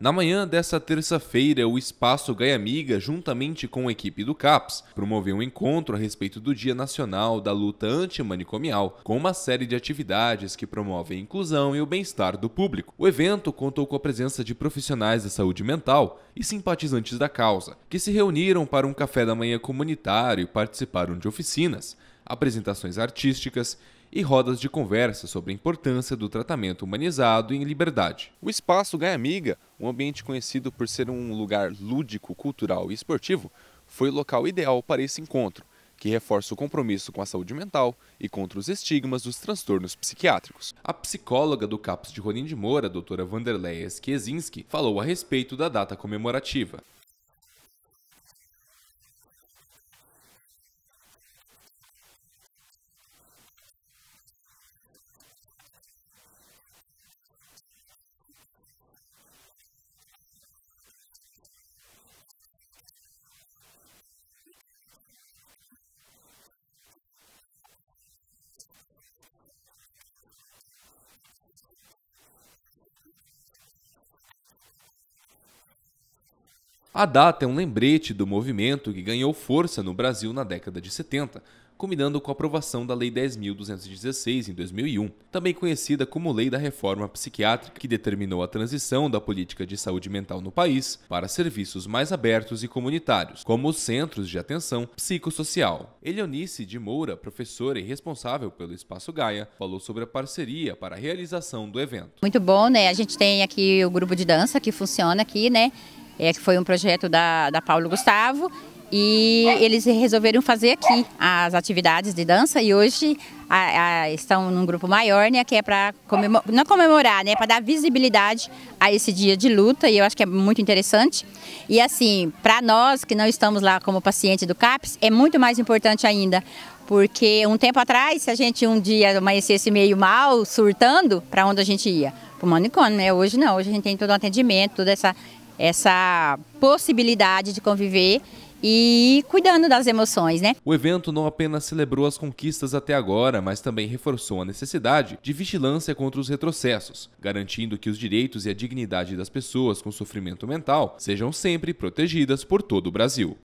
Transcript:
Na manhã desta terça-feira, o Espaço Gaia Amiga, juntamente com a equipe do CAPS, promoveu um encontro a respeito do Dia Nacional da Luta Antimanicomial, com uma série de atividades que promovem a inclusão e o bem-estar do público. O evento contou com a presença de profissionais da saúde mental e simpatizantes da causa, que se reuniram para um café da manhã comunitário e participaram de oficinas, apresentações artísticas e rodas de conversa sobre a importância do tratamento humanizado em liberdade. O espaço Gaia Amiga, um ambiente conhecido por ser um lugar lúdico, cultural e esportivo, foi o local ideal para esse encontro, que reforça o compromisso com a saúde mental e contra os estigmas dos transtornos psiquiátricos. A psicóloga do CAPS de Rolim de Moura, doutora Vanderleia Skiezinski, falou a respeito da data comemorativa. A data é um lembrete do movimento que ganhou força no Brasil na década de 70, combinando com a aprovação da Lei 10.216 em 2001, também conhecida como Lei da Reforma Psiquiátrica, que determinou a transição da política de saúde mental no país para serviços mais abertos e comunitários, como os centros de atenção psicossocial. Eleonice de Moura, professora e responsável pelo Espaço Gaia, falou sobre a parceria para a realização do evento. Muito bom, né? A gente tem aqui o grupo de dança que funciona aqui, né? é, que foi um projeto da, da Paulo Gustavo, e eles resolveram fazer aqui as atividades de dança e hoje a, a, estão num grupo maior, né, que é para comemorar, não comemorar, né, é para dar visibilidade a esse dia de luta e eu acho que é muito interessante. E assim, para nós que não estamos lá como paciente do CAPS, é muito mais importante ainda, porque um tempo atrás, se a gente um dia amanhecesse meio mal, surtando, para onde a gente ia? Para o manicômio, né? Hoje não, hoje a gente tem todo o um atendimento, toda essa essa possibilidade de conviver e cuidando das emoções, né? O evento não apenas celebrou as conquistas até agora, mas também reforçou a necessidade de vigilância contra os retrocessos, garantindo que os direitos e a dignidade das pessoas com sofrimento mental sejam sempre protegidas por todo o Brasil.